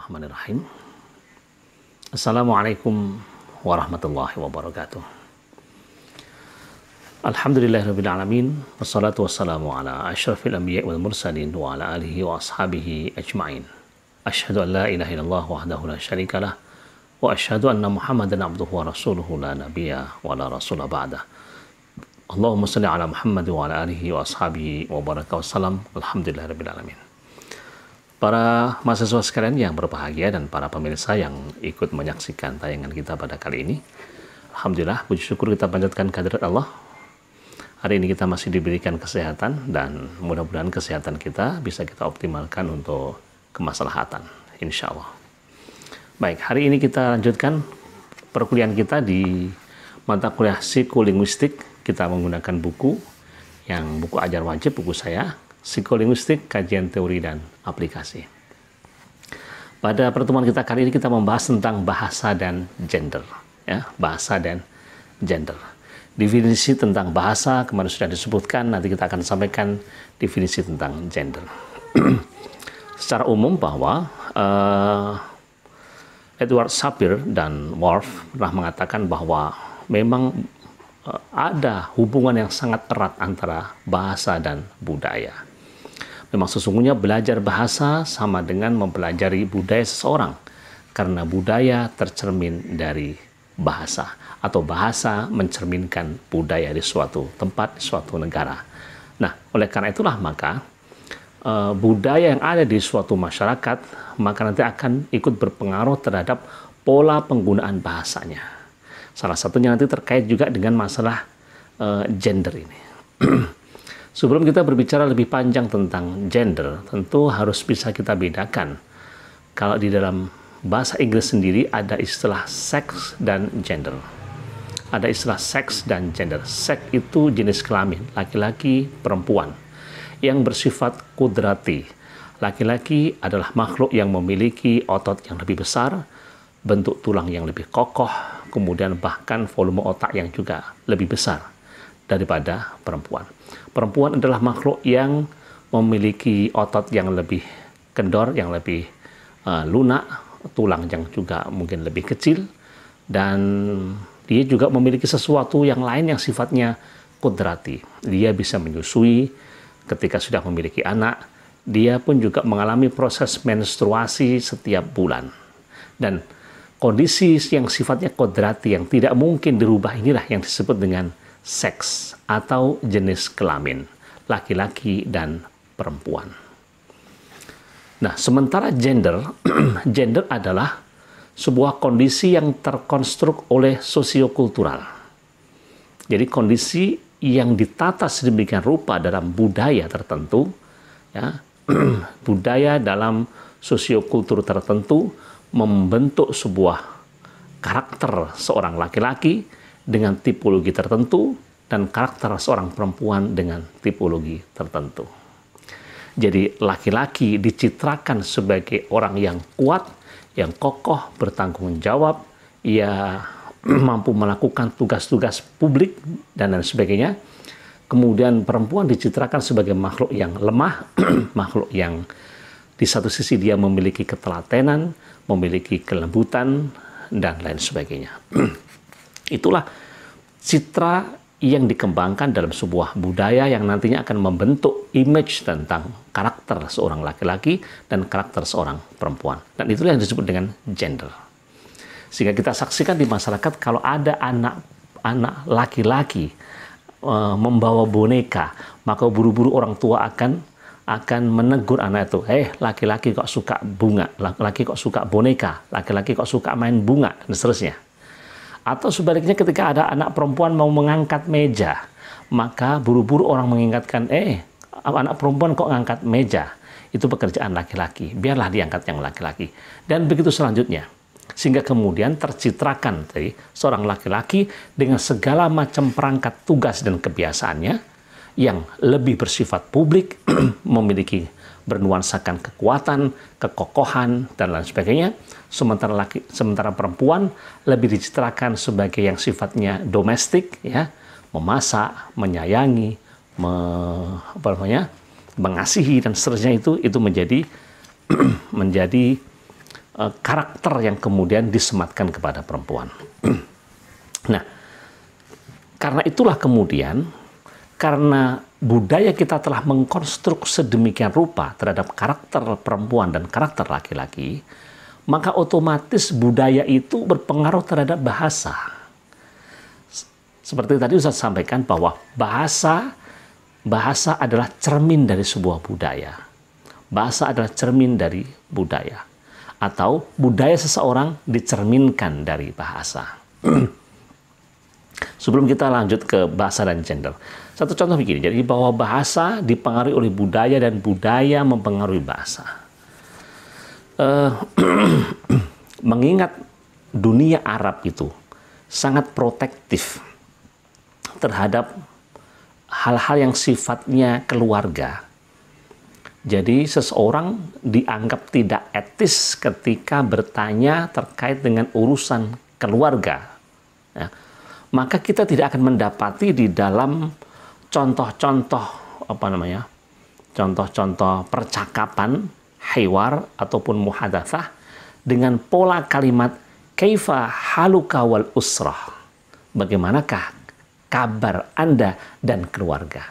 Bismillahirrahmanirrahim. Assalamualaikum warahmatullahi wabarakatuh. Alhamdulillahirabbil alamin wassalatu wassalamu ala asyrafil anbiya'i wal mursalin wa ala alihi wa ashabihi ajmain. Asyhadu an la ilaha illallah wahdahu la syarikalah wa asyhadu anna Muhammadan abduhu wa rasuluhu la nabiyya wa la rasula ba'da. Allahumma salli ala Muhammad wa ala alihi wa ashabihi wa baraka wassalam. Alhamdulillahirabbil alamin. Para mahasiswa sekalian yang berbahagia dan para pemirsa yang ikut menyaksikan tayangan kita pada kali ini, Alhamdulillah, puji syukur kita panjatkan kehadirat Allah. Hari ini kita masih diberikan kesehatan dan mudah-mudahan kesehatan kita bisa kita optimalkan untuk kemaslahatan, insya Allah. Baik, hari ini kita lanjutkan perkuliahan kita di mata kuliah psikolinguistik. Kita menggunakan buku yang buku ajar wajib, buku saya, psikolinguistik, kajian teori dan aplikasi. Pada pertemuan kita kali ini kita membahas tentang bahasa dan gender, ya, bahasa dan gender. Definisi tentang bahasa kemarin sudah disebutkan, nanti kita akan sampaikan definisi tentang gender. Secara umum bahwa uh, Edward Sapir dan Worf pernah mengatakan bahwa memang uh, ada hubungan yang sangat erat antara bahasa dan budaya Memang sesungguhnya belajar bahasa sama dengan mempelajari budaya seseorang karena budaya tercermin dari bahasa atau bahasa mencerminkan budaya di suatu tempat, di suatu negara. Nah, oleh karena itulah maka eh, budaya yang ada di suatu masyarakat maka nanti akan ikut berpengaruh terhadap pola penggunaan bahasanya. Salah satunya nanti terkait juga dengan masalah eh, gender ini. Sebelum kita berbicara lebih panjang tentang gender, tentu harus bisa kita bedakan. Kalau di dalam bahasa Inggris sendiri ada istilah seks dan gender. Ada istilah seks dan gender. Seks itu jenis kelamin, laki-laki, perempuan, yang bersifat kudrati. Laki-laki adalah makhluk yang memiliki otot yang lebih besar, bentuk tulang yang lebih kokoh, kemudian bahkan volume otak yang juga lebih besar daripada perempuan. Perempuan adalah makhluk yang memiliki otot yang lebih kendor, yang lebih uh, lunak, tulang yang juga mungkin lebih kecil, dan dia juga memiliki sesuatu yang lain yang sifatnya kudrati. Dia bisa menyusui ketika sudah memiliki anak, dia pun juga mengalami proses menstruasi setiap bulan. Dan kondisi yang sifatnya kodrati yang tidak mungkin dirubah inilah yang disebut dengan seks atau jenis kelamin, laki-laki dan perempuan. Nah, sementara gender, gender adalah sebuah kondisi yang terkonstruk oleh sosiokultural. Jadi kondisi yang ditata sedemikian rupa dalam budaya tertentu, ya, budaya dalam sosiokultur tertentu membentuk sebuah karakter seorang laki-laki, dengan tipologi tertentu dan karakter seorang perempuan dengan tipologi tertentu. Jadi laki-laki dicitrakan sebagai orang yang kuat, yang kokoh, bertanggung jawab, ia mampu melakukan tugas-tugas publik dan lain sebagainya. Kemudian perempuan dicitrakan sebagai makhluk yang lemah, makhluk yang di satu sisi dia memiliki ketelatenan, memiliki kelembutan dan lain sebagainya. Itulah citra yang dikembangkan dalam sebuah budaya yang nantinya akan membentuk image tentang karakter seorang laki-laki dan karakter seorang perempuan. Dan itulah yang disebut dengan gender. Sehingga kita saksikan di masyarakat kalau ada anak anak laki-laki e, membawa boneka, maka buru-buru orang tua akan akan menegur anak itu, "Eh, laki-laki kok suka bunga, laki-laki kok suka boneka, laki-laki kok suka main bunga," dan seterusnya. Atau sebaliknya ketika ada anak perempuan mau mengangkat meja, maka buru-buru orang mengingatkan, eh anak perempuan kok ngangkat meja? Itu pekerjaan laki-laki, biarlah diangkat yang laki-laki. Dan begitu selanjutnya. Sehingga kemudian tercitrakan dari seorang laki-laki dengan segala macam perangkat tugas dan kebiasaannya yang lebih bersifat publik, memiliki bernuansakan kekuatan, kekokohan, dan lain sebagainya. Sementara, laki, sementara perempuan lebih dicitrakan sebagai yang sifatnya domestik, ya, memasak, menyayangi, me, apa namanya, mengasihi dan seterusnya itu itu menjadi menjadi uh, karakter yang kemudian disematkan kepada perempuan. nah, karena itulah kemudian karena budaya kita telah mengkonstruk sedemikian rupa terhadap karakter perempuan dan karakter laki-laki, maka otomatis budaya itu berpengaruh terhadap bahasa. Seperti tadi Ustaz sampaikan bahwa bahasa bahasa adalah cermin dari sebuah budaya. Bahasa adalah cermin dari budaya atau budaya seseorang dicerminkan dari bahasa. Sebelum kita lanjut ke bahasa dan gender, satu contoh begini, jadi bahwa bahasa dipengaruhi oleh budaya dan budaya mempengaruhi bahasa. Uh, mengingat dunia Arab itu sangat protektif terhadap hal-hal yang sifatnya keluarga. Jadi seseorang dianggap tidak etis ketika bertanya terkait dengan urusan keluarga. Ya. Maka kita tidak akan mendapati di dalam contoh-contoh apa namanya? Contoh-contoh percakapan hewar ataupun muhadathah dengan pola kalimat keifa haluka wal usrah. Bagaimanakah kabar Anda dan keluarga?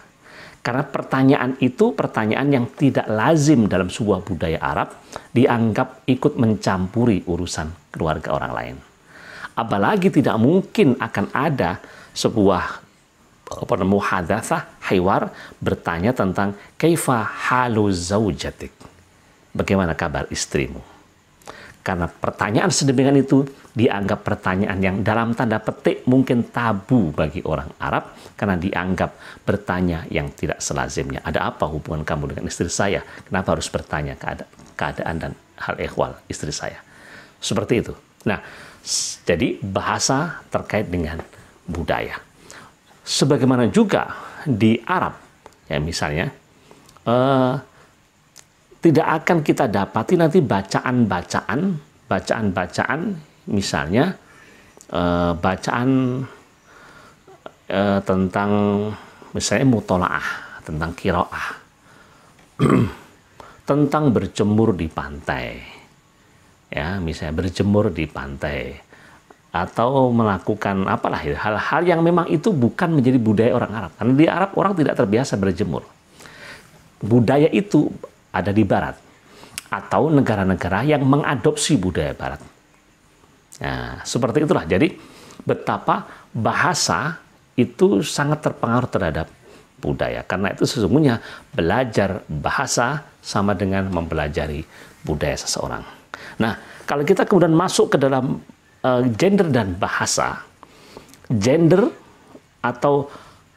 Karena pertanyaan itu pertanyaan yang tidak lazim dalam sebuah budaya Arab dianggap ikut mencampuri urusan keluarga orang lain. Apalagi tidak mungkin akan ada sebuah apa muhadatsah Haywar bertanya tentang kaifa halu zaujatik. Bagaimana kabar istrimu? Karena pertanyaan sedemikian itu dianggap pertanyaan yang dalam tanda petik mungkin tabu bagi orang Arab karena dianggap bertanya yang tidak selazimnya. Ada apa hubungan kamu dengan istri saya? Kenapa harus bertanya keadaan, keadaan dan hal ehwal istri saya? Seperti itu. Nah, jadi bahasa terkait dengan budaya. Sebagaimana juga di Arab, ya misalnya, eh, tidak akan kita dapati nanti bacaan-bacaan, bacaan-bacaan, misalnya eh, bacaan eh, tentang misalnya mutolaah, tentang kiroah, tentang berjemur di pantai, ya misalnya berjemur di pantai atau melakukan apalah hal-hal yang memang itu bukan menjadi budaya orang Arab. Karena di Arab orang tidak terbiasa berjemur. Budaya itu ada di barat atau negara-negara yang mengadopsi budaya barat. Nah, seperti itulah. Jadi betapa bahasa itu sangat terpengaruh terhadap budaya. Karena itu sesungguhnya belajar bahasa sama dengan mempelajari budaya seseorang. Nah, kalau kita kemudian masuk ke dalam uh, gender dan bahasa, gender atau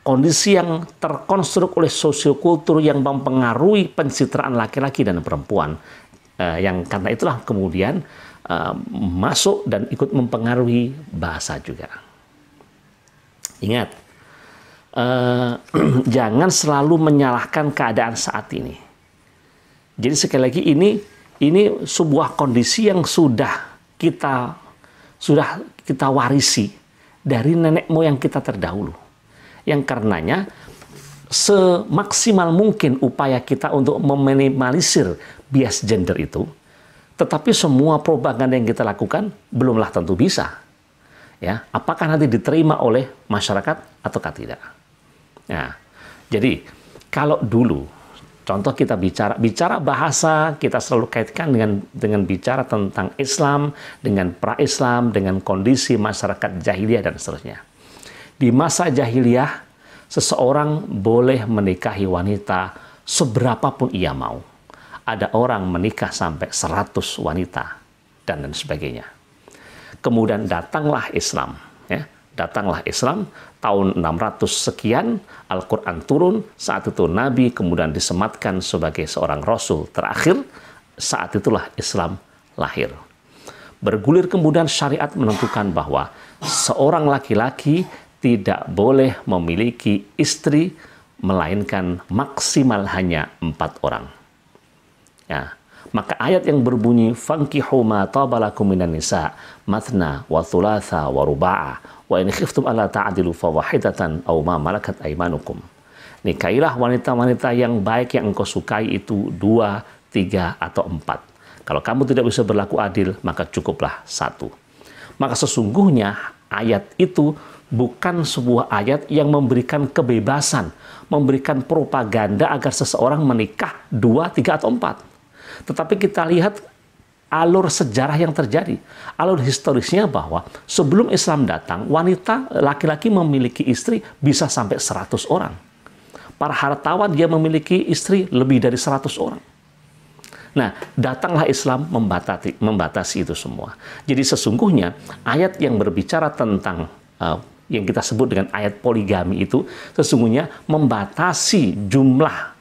kondisi yang terkonstruk oleh sosiokultur yang mempengaruhi pencitraan laki-laki dan perempuan. Uh, yang karena itulah kemudian uh, masuk dan ikut mempengaruhi bahasa juga. Ingat, uh, jangan selalu menyalahkan keadaan saat ini. Jadi sekali lagi ini ini sebuah kondisi yang sudah kita sudah kita warisi dari nenek moyang kita terdahulu. Yang karenanya semaksimal mungkin upaya kita untuk meminimalisir bias gender itu, tetapi semua propaganda yang kita lakukan belumlah tentu bisa. Ya, apakah nanti diterima oleh masyarakat atau tidak? Nah, jadi kalau dulu Contoh kita bicara bicara bahasa kita selalu kaitkan dengan dengan bicara tentang Islam, dengan pra-Islam, dengan kondisi masyarakat jahiliyah dan seterusnya. Di masa jahiliyah seseorang boleh menikahi wanita seberapa pun ia mau. Ada orang menikah sampai 100 wanita dan dan sebagainya. Kemudian datanglah Islam, ya Datanglah Islam tahun 600 sekian, Al-Quran turun, saat itu Nabi kemudian disematkan sebagai seorang Rasul terakhir, saat itulah Islam lahir. Bergulir kemudian syariat menentukan bahwa seorang laki-laki tidak boleh memiliki istri melainkan maksimal hanya empat orang. Ya, maka ayat yang berbunyi fankihu ma tabalakum minan nisa matna wa thulatha wa ruba'a wa in khiftum alla ta'dilu wahidatan aw ma malakat aymanukum. Nikailah wanita-wanita yang baik yang engkau sukai itu dua, tiga, atau empat. Kalau kamu tidak bisa berlaku adil, maka cukuplah satu. Maka sesungguhnya ayat itu bukan sebuah ayat yang memberikan kebebasan, memberikan propaganda agar seseorang menikah dua, tiga, atau empat. Tetapi kita lihat alur sejarah yang terjadi. Alur historisnya bahwa sebelum Islam datang, wanita laki-laki memiliki istri bisa sampai 100 orang. Para hartawan dia memiliki istri lebih dari 100 orang. Nah, datanglah Islam membatasi, membatasi itu semua. Jadi sesungguhnya ayat yang berbicara tentang uh, yang kita sebut dengan ayat poligami itu sesungguhnya membatasi jumlah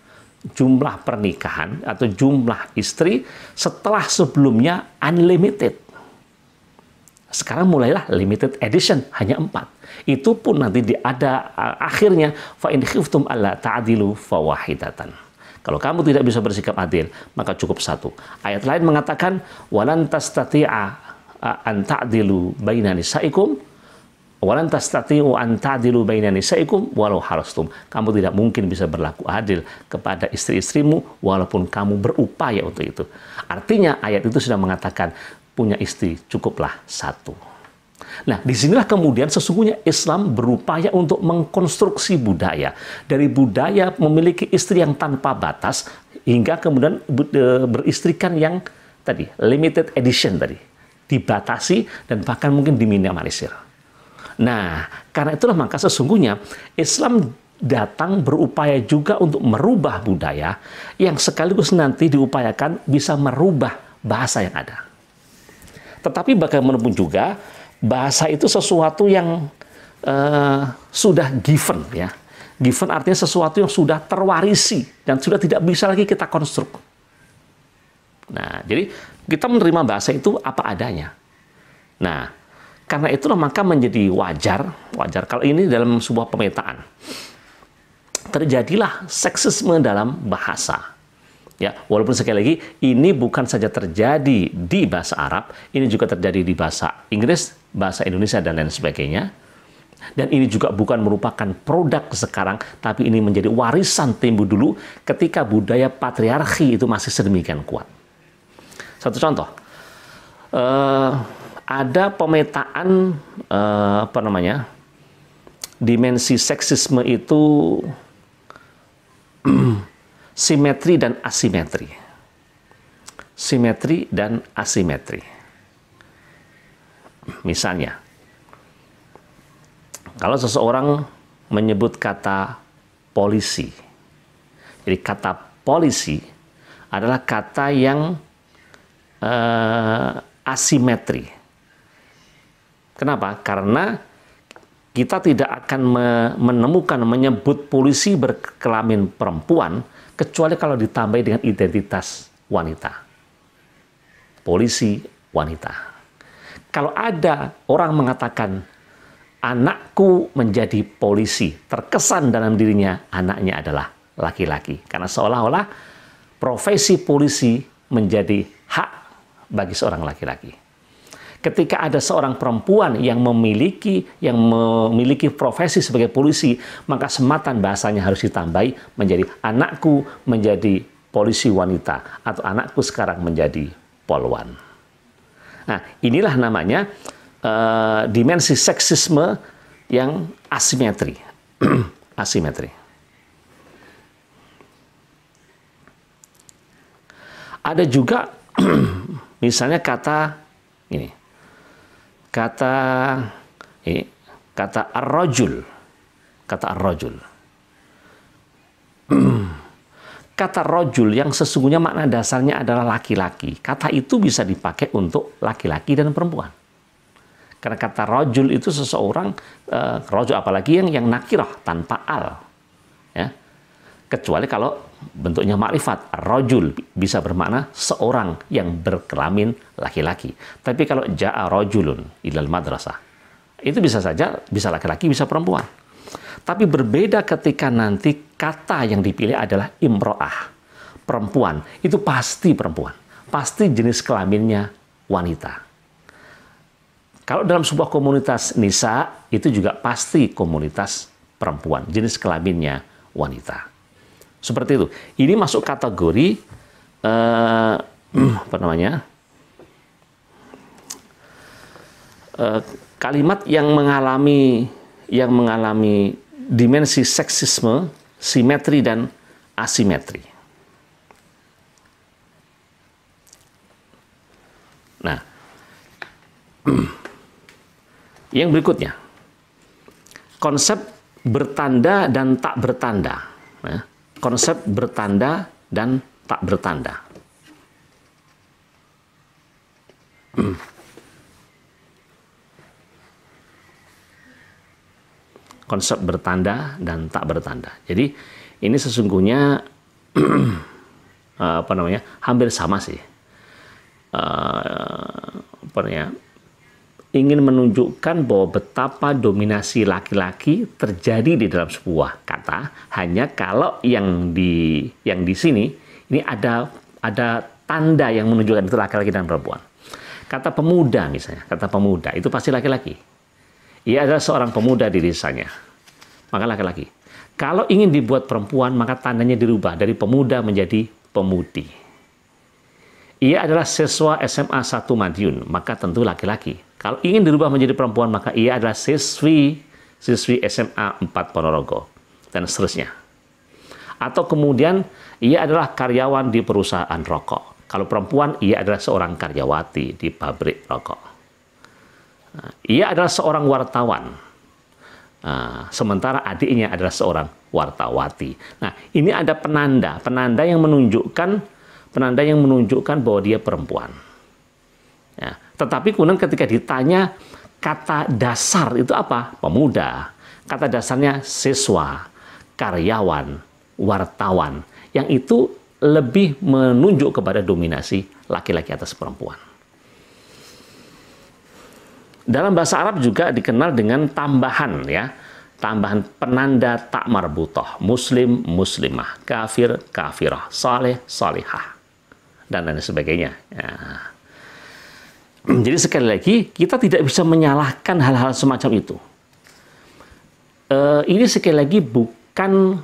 jumlah pernikahan atau jumlah istri setelah sebelumnya unlimited. Sekarang mulailah limited edition hanya empat. Itu pun nanti di ada akhirnya fa khiftum alla ta'dilu fawahidatan. Kalau kamu tidak bisa bersikap adil, maka cukup satu. Ayat lain mengatakan walan an ta'dilu baina Walan tastati'u an ta'dilu baina nisa'ikum walau harastum. Kamu tidak mungkin bisa berlaku adil kepada istri-istrimu walaupun kamu berupaya untuk itu. Artinya ayat itu sudah mengatakan punya istri cukuplah satu. Nah, disinilah kemudian sesungguhnya Islam berupaya untuk mengkonstruksi budaya. Dari budaya memiliki istri yang tanpa batas, hingga kemudian e, beristrikan yang tadi, limited edition tadi. Dibatasi dan bahkan mungkin diminimalisir. Nah, karena itulah maka sesungguhnya Islam datang berupaya juga untuk merubah budaya yang sekaligus nanti diupayakan bisa merubah bahasa yang ada. Tetapi bagaimanapun juga bahasa itu sesuatu yang uh, sudah given ya. Given artinya sesuatu yang sudah terwarisi dan sudah tidak bisa lagi kita konstruk. Nah, jadi kita menerima bahasa itu apa adanya. Nah, karena itulah maka menjadi wajar, wajar kalau ini dalam sebuah pemetaan. Terjadilah seksisme dalam bahasa. Ya, walaupun sekali lagi ini bukan saja terjadi di bahasa Arab, ini juga terjadi di bahasa Inggris, bahasa Indonesia dan lain sebagainya. Dan ini juga bukan merupakan produk sekarang, tapi ini menjadi warisan timbul dulu ketika budaya patriarki itu masih sedemikian kuat. Satu contoh, uh, ada pemetaan uh, apa namanya dimensi seksisme itu simetri dan asimetri simetri dan asimetri misalnya kalau seseorang menyebut kata polisi jadi kata polisi adalah kata yang eh, asimetri Kenapa? Karena kita tidak akan menemukan menyebut polisi berkelamin perempuan kecuali kalau ditambahi dengan identitas wanita. Polisi wanita. Kalau ada orang mengatakan anakku menjadi polisi, terkesan dalam dirinya anaknya adalah laki-laki karena seolah-olah profesi polisi menjadi hak bagi seorang laki-laki. Ketika ada seorang perempuan yang memiliki yang memiliki profesi sebagai polisi, maka sematan bahasanya harus ditambahi menjadi anakku menjadi polisi wanita atau anakku sekarang menjadi polwan. Nah, inilah namanya uh, dimensi seksisme yang asimetri. asimetri. Ada juga misalnya kata ini kata eh, kata arrojul kata arrojul kata rojul yang sesungguhnya makna dasarnya adalah laki-laki. Kata itu bisa dipakai untuk laki-laki dan perempuan. Karena kata rojul itu seseorang, eh, rojul apalagi yang yang nakirah tanpa al. Ya kecuali kalau bentuknya makrifat rojul bisa bermakna seorang yang berkelamin laki-laki tapi kalau jaa rojulun ilal madrasah itu bisa saja bisa laki-laki bisa perempuan tapi berbeda ketika nanti kata yang dipilih adalah imroah perempuan itu pasti perempuan pasti jenis kelaminnya wanita kalau dalam sebuah komunitas nisa itu juga pasti komunitas perempuan jenis kelaminnya wanita seperti itu. Ini masuk kategori uh, apa namanya? uh, kalimat yang mengalami yang mengalami dimensi seksisme, simetri dan asimetri. Nah, yang berikutnya, konsep bertanda dan tak bertanda. Nah, konsep bertanda dan tak bertanda. Hmm. konsep bertanda dan tak bertanda. Jadi ini sesungguhnya apa namanya hampir sama sih. Uh, apa namanya ingin menunjukkan bahwa betapa dominasi laki-laki terjadi di dalam sebuah kata hanya kalau yang di yang di sini ini ada ada tanda yang menunjukkan itu laki-laki dan perempuan. Kata pemuda misalnya, kata pemuda itu pasti laki-laki. Ia adalah seorang pemuda di desanya. Maka laki-laki. Kalau ingin dibuat perempuan, maka tandanya dirubah dari pemuda menjadi pemudi. Ia adalah siswa SMA 1 Madiun, maka tentu laki-laki kalau ingin dirubah menjadi perempuan, maka ia adalah siswi siswi SMA 4 Ponorogo, dan seterusnya. Atau kemudian, ia adalah karyawan di perusahaan rokok. Kalau perempuan, ia adalah seorang karyawati di pabrik rokok. Nah, ia adalah seorang wartawan. Nah, sementara adiknya adalah seorang wartawati. Nah, ini ada penanda, penanda yang menunjukkan penanda yang menunjukkan bahwa dia perempuan. Ya. Tetapi kemudian ketika ditanya kata dasar itu apa? Pemuda. Kata dasarnya siswa, karyawan, wartawan. Yang itu lebih menunjuk kepada dominasi laki-laki atas perempuan. Dalam bahasa Arab juga dikenal dengan tambahan ya, tambahan penanda tak marbutoh, muslim, muslimah, kafir, kafirah, saleh, salihah, dan lain sebagainya. Ya. Jadi sekali lagi kita tidak bisa menyalahkan hal-hal semacam itu. E, ini sekali lagi bukan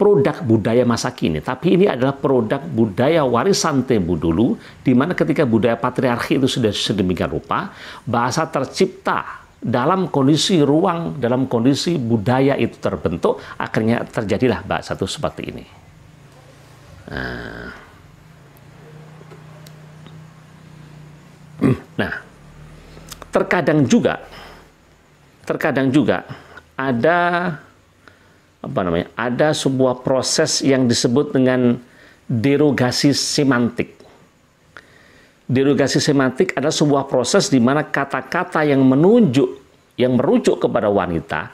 produk budaya masa kini, tapi ini adalah produk budaya warisan Tebu dulu, di mana ketika budaya patriarki itu sudah sedemikian rupa, bahasa tercipta dalam kondisi ruang, dalam kondisi budaya itu terbentuk, akhirnya terjadilah bahasa itu seperti ini. Nah. Nah, terkadang juga terkadang juga ada apa namanya? Ada sebuah proses yang disebut dengan derogasi semantik. Derogasi semantik adalah sebuah proses di mana kata-kata yang menunjuk yang merujuk kepada wanita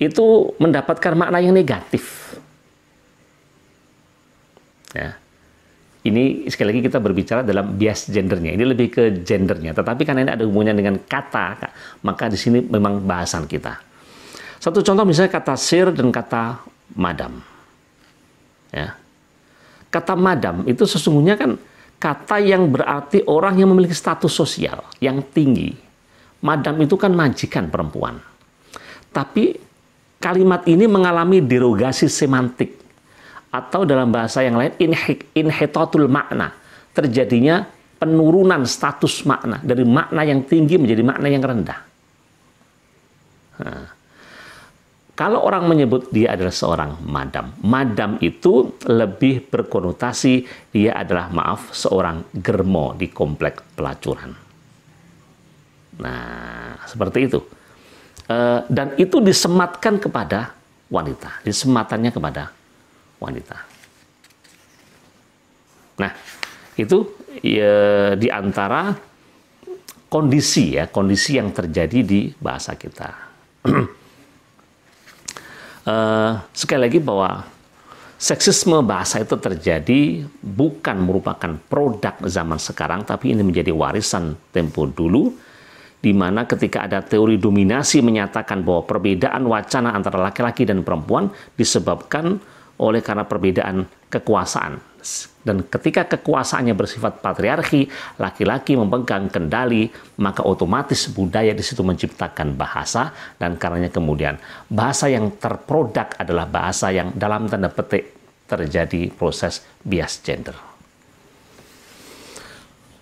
itu mendapatkan makna yang negatif. Ya ini sekali lagi kita berbicara dalam bias gendernya. Ini lebih ke gendernya. Tetapi karena ini ada hubungannya dengan kata, maka di sini memang bahasan kita. Satu contoh misalnya kata sir dan kata madam. Ya. Kata madam itu sesungguhnya kan kata yang berarti orang yang memiliki status sosial yang tinggi. Madam itu kan majikan perempuan. Tapi kalimat ini mengalami derogasi semantik atau dalam bahasa yang lain inhitatul makna terjadinya penurunan status makna dari makna yang tinggi menjadi makna yang rendah nah, kalau orang menyebut dia adalah seorang madam madam itu lebih berkonotasi dia adalah maaf seorang germo di komplek pelacuran nah seperti itu eh, dan itu disematkan kepada wanita disematannya kepada wanita. Nah, itu ya, di antara kondisi ya, kondisi yang terjadi di bahasa kita. uh, sekali lagi bahwa seksisme bahasa itu terjadi bukan merupakan produk zaman sekarang, tapi ini menjadi warisan tempo dulu, di mana ketika ada teori dominasi menyatakan bahwa perbedaan wacana antara laki-laki dan perempuan disebabkan oleh karena perbedaan kekuasaan. Dan ketika kekuasaannya bersifat patriarki, laki-laki memegang kendali, maka otomatis budaya di situ menciptakan bahasa dan karenanya kemudian bahasa yang terproduk adalah bahasa yang dalam tanda petik terjadi proses bias gender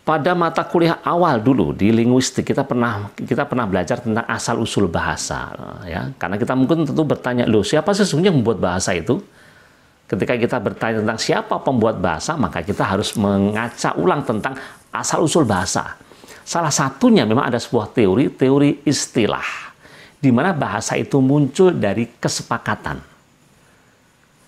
pada mata kuliah awal dulu di linguistik kita pernah kita pernah belajar tentang asal usul bahasa ya karena kita mungkin tentu bertanya loh siapa sesungguhnya membuat bahasa itu ketika kita bertanya tentang siapa pembuat bahasa, maka kita harus mengaca ulang tentang asal-usul bahasa. Salah satunya memang ada sebuah teori, teori istilah, di mana bahasa itu muncul dari kesepakatan.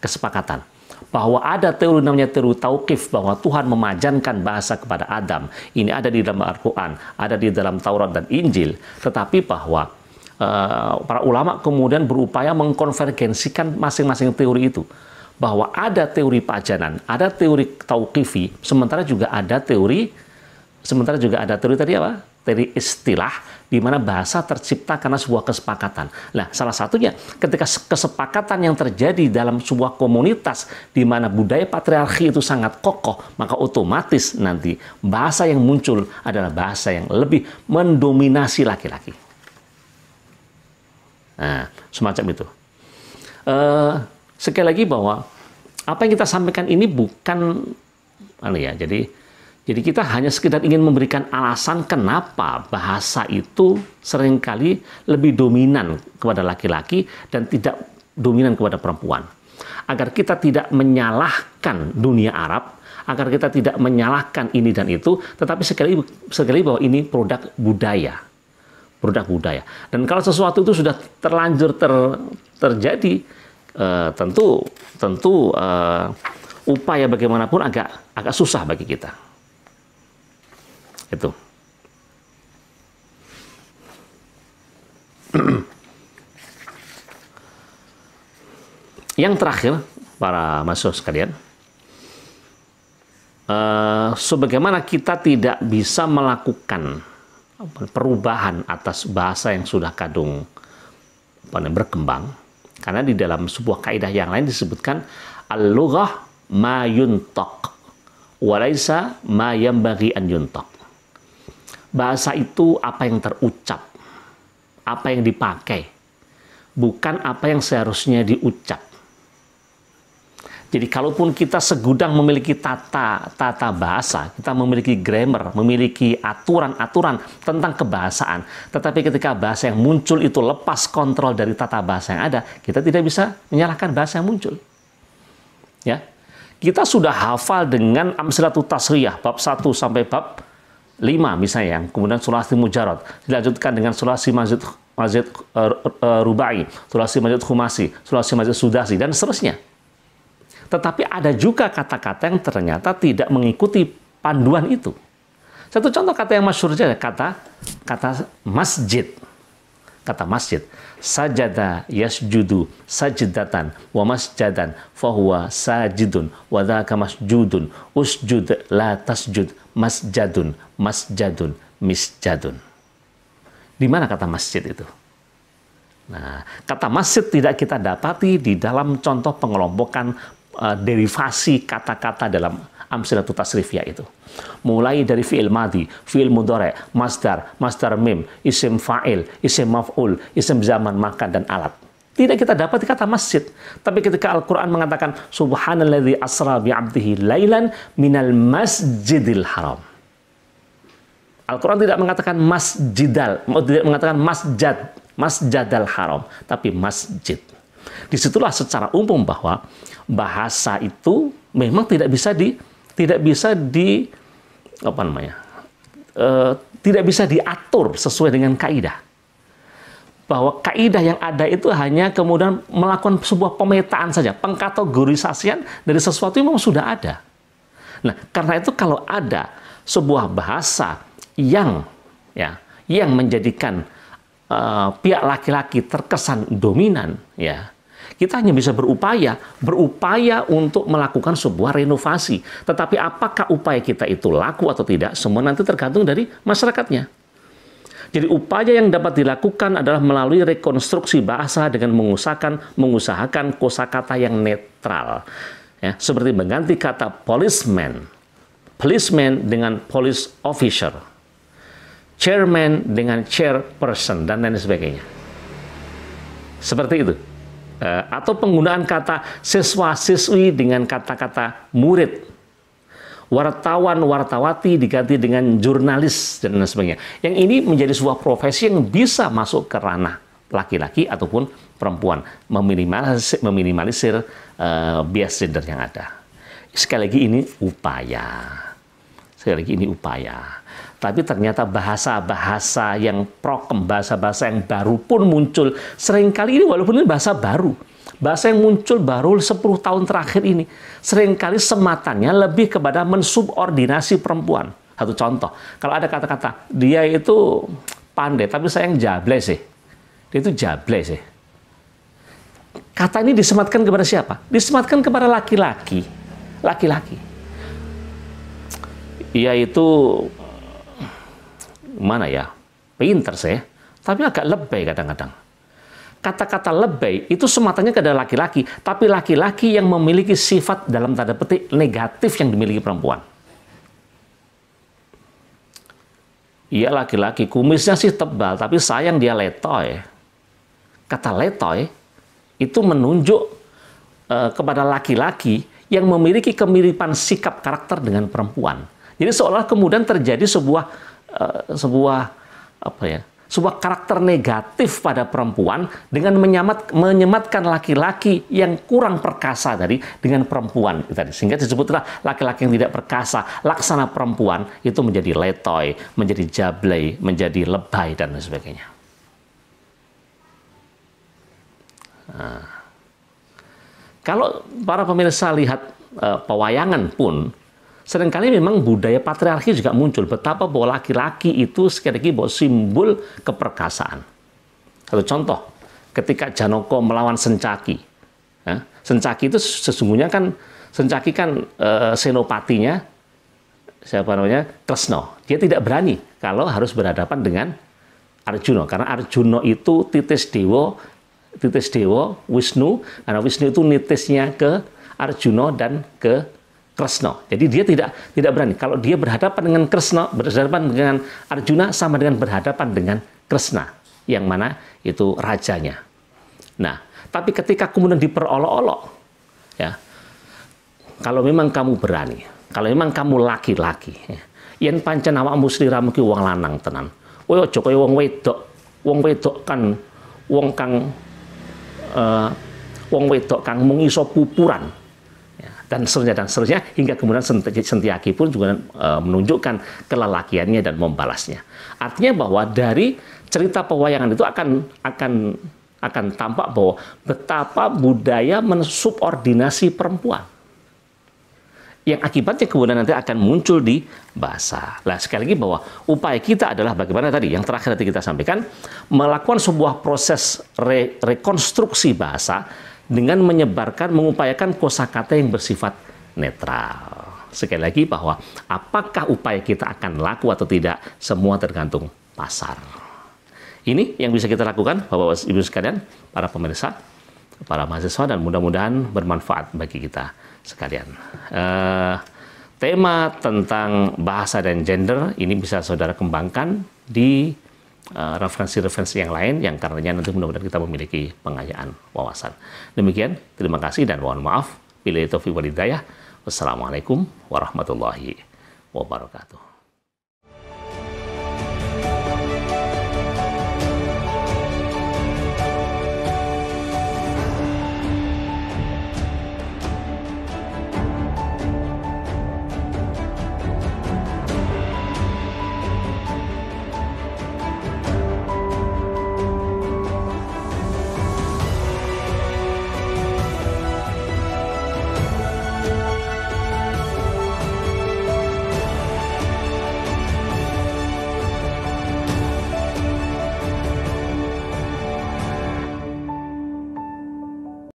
Kesepakatan bahwa ada teori namanya teori tauqif bahwa Tuhan memajankan bahasa kepada Adam. Ini ada di dalam Al-Qur'an, ada di dalam Taurat dan Injil, tetapi bahwa uh, para ulama kemudian berupaya mengkonvergensikan masing-masing teori itu bahwa ada teori pajanan, ada teori tauqifi, sementara juga ada teori sementara juga ada teori tadi apa? Teori istilah di mana bahasa tercipta karena sebuah kesepakatan. Nah, salah satunya ketika kesepakatan yang terjadi dalam sebuah komunitas di mana budaya patriarki itu sangat kokoh, maka otomatis nanti bahasa yang muncul adalah bahasa yang lebih mendominasi laki-laki. Nah, semacam itu. Uh, sekali lagi bahwa apa yang kita sampaikan ini bukan anu ya jadi jadi kita hanya sekedar ingin memberikan alasan kenapa bahasa itu seringkali lebih dominan kepada laki-laki dan tidak dominan kepada perempuan. Agar kita tidak menyalahkan dunia Arab, agar kita tidak menyalahkan ini dan itu, tetapi sekali sekali bahwa ini produk budaya. Produk budaya. Dan kalau sesuatu itu sudah terlanjur ter, terjadi, Eh, tentu tentu uh, upaya bagaimanapun agak agak susah bagi kita. Itu. Yang terakhir, para masuk sekalian, uh, sebagaimana kita tidak bisa melakukan perubahan atas bahasa yang sudah kadung berkembang, karena di dalam sebuah kaidah yang lain disebutkan al-lughah ma yuntaq walaisa ma yambagi an yuntaq. Bahasa itu apa yang terucap, apa yang dipakai, bukan apa yang seharusnya diucap. Jadi kalaupun kita segudang memiliki tata tata bahasa, kita memiliki grammar, memiliki aturan-aturan tentang kebahasaan, tetapi ketika bahasa yang muncul itu lepas kontrol dari tata bahasa yang ada, kita tidak bisa menyalahkan bahasa yang muncul. Ya. Kita sudah hafal dengan amsilatu tasriyah bab 1 sampai bab 5 misalnya yang kemudian sulasi mujarad dilanjutkan dengan sulasi mazid mazid uh, eh, uh, rubai, sulasi mazid khumasi, sulasi mazid sudasi dan seterusnya tetapi ada juga kata-kata yang ternyata tidak mengikuti panduan itu. Satu contoh kata yang masyhur saja kata kata masjid. Kata masjid, sajada yasjudu sajidatan wa masjadan fahuwa sajidun wa dhaka masjudun usjud la tasjud masjadun masjadun misjadun. Di mana kata masjid itu? Nah, kata masjid tidak kita dapati di dalam contoh pengelompokan uh, derivasi kata-kata dalam amsilatul tasrifiyah itu. Mulai dari fi'il madhi, fi'il mudore, masdar, masdar mim, isim fa'il, isim maf'ul, isim zaman makan dan alat. Tidak kita dapat kata masjid. Tapi ketika Al-Quran mengatakan Subhanalladzi asra bi'abdihi lailan minal masjidil haram. Al-Quran tidak mengatakan masjidal, tidak mengatakan masjad, masjadal haram, tapi masjid. Disitulah secara umum bahwa bahasa itu memang tidak bisa di tidak bisa di apa namanya e, tidak bisa diatur sesuai dengan kaidah bahwa kaidah yang ada itu hanya kemudian melakukan sebuah pemetaan saja, pengkategorisasian dari sesuatu yang memang sudah ada. Nah, karena itu kalau ada sebuah bahasa yang ya, yang menjadikan uh, pihak laki-laki terkesan dominan, ya kita hanya bisa berupaya, berupaya untuk melakukan sebuah renovasi. Tetapi apakah upaya kita itu laku atau tidak, semua nanti tergantung dari masyarakatnya. Jadi upaya yang dapat dilakukan adalah melalui rekonstruksi bahasa dengan mengusahakan mengusahakan kosakata yang netral. Ya, seperti mengganti kata policeman, policeman dengan police officer chairman dengan chairperson dan lain sebagainya. Seperti itu. Eh, atau penggunaan kata siswa-siswi dengan kata-kata murid. Wartawan-wartawati diganti dengan jurnalis dan lain sebagainya. Yang ini menjadi sebuah profesi yang bisa masuk ke ranah laki-laki ataupun perempuan. Meminimalisir, meminimalisir uh, bias gender yang ada. Sekali lagi ini upaya. Sekali lagi ini upaya tapi ternyata bahasa-bahasa yang prokem, bahasa-bahasa yang baru pun muncul. Seringkali ini walaupun ini bahasa baru, bahasa yang muncul baru 10 tahun terakhir ini seringkali sematannya lebih kepada mensubordinasi perempuan. Satu contoh, kalau ada kata-kata dia itu pandai tapi saya yang jable sih. Dia itu jable sih. Kata ini disematkan kepada siapa? Disematkan kepada laki-laki. Laki-laki. itu mana ya? Pinter sih, tapi agak lebay kadang-kadang. Kata-kata lebay itu sematanya kepada laki-laki, tapi laki-laki yang memiliki sifat dalam tanda petik negatif yang dimiliki perempuan. Iya laki-laki, kumisnya sih tebal, tapi sayang dia letoy. Kata letoy itu menunjuk uh, kepada laki-laki yang memiliki kemiripan sikap karakter dengan perempuan. Jadi seolah kemudian terjadi sebuah Eh, sebuah apa ya sebuah karakter negatif pada perempuan dengan menyamat, menyematkan laki-laki yang kurang perkasa dari dengan perempuan tadi sehingga disebutlah laki-laki yang tidak perkasa laksana perempuan itu menjadi letoy menjadi jablay menjadi lebay dan lain sebagainya nah, kalau para pemirsa lihat uh, pewayangan pun Seringkali memang budaya patriarki juga muncul. Betapa bahwa laki-laki itu sekali lagi bahwa simbol keperkasaan. Satu contoh, ketika Janoko melawan Sencaki. Ya, Sencaki itu sesungguhnya kan, Sencaki kan e, senopatinya, siapa namanya, Kresno. Dia tidak berani kalau harus berhadapan dengan Arjuna. Karena Arjuna itu titis dewa, titis dewa Wisnu. Karena Wisnu itu nitisnya ke Arjuna dan ke Kresna. Jadi dia tidak tidak berani. Kalau dia berhadapan dengan Kresna, berhadapan dengan Arjuna sama dengan berhadapan dengan Kresna, yang mana itu rajanya. Nah, tapi ketika kemudian diperolok-olok, ya, kalau memang kamu berani, kalau memang kamu laki-laki, ya, yen pancen awakmu sliramu ki wong lanang tenan. Oyo joko wong wedok. Wong wedok kan wong kang uh, wong wedok kang mung pupuran dan seterusnya dan seterusnya hingga kemudian Sentiaki pun juga e, menunjukkan kelelakiannya dan membalasnya. Artinya bahwa dari cerita pewayangan itu akan akan akan tampak bahwa betapa budaya mensubordinasi perempuan yang akibatnya kemudian nanti akan muncul di bahasa. Nah, sekali lagi bahwa upaya kita adalah bagaimana tadi yang terakhir tadi kita sampaikan melakukan sebuah proses re rekonstruksi bahasa dengan menyebarkan mengupayakan kosakata yang bersifat netral. Sekali lagi bahwa apakah upaya kita akan laku atau tidak semua tergantung pasar. Ini yang bisa kita lakukan Bapak Ibu sekalian, para pemirsa, para mahasiswa dan mudah-mudahan bermanfaat bagi kita sekalian. Uh, tema tentang bahasa dan gender ini bisa saudara kembangkan di Eh, referensi-referensi yang lain yang karenanya nanti mudah-mudahan kita memiliki pengayaan wawasan. Demikian, terima kasih dan mohon maaf. Bila itu walidayah. Wassalamualaikum warahmatullahi wabarakatuh.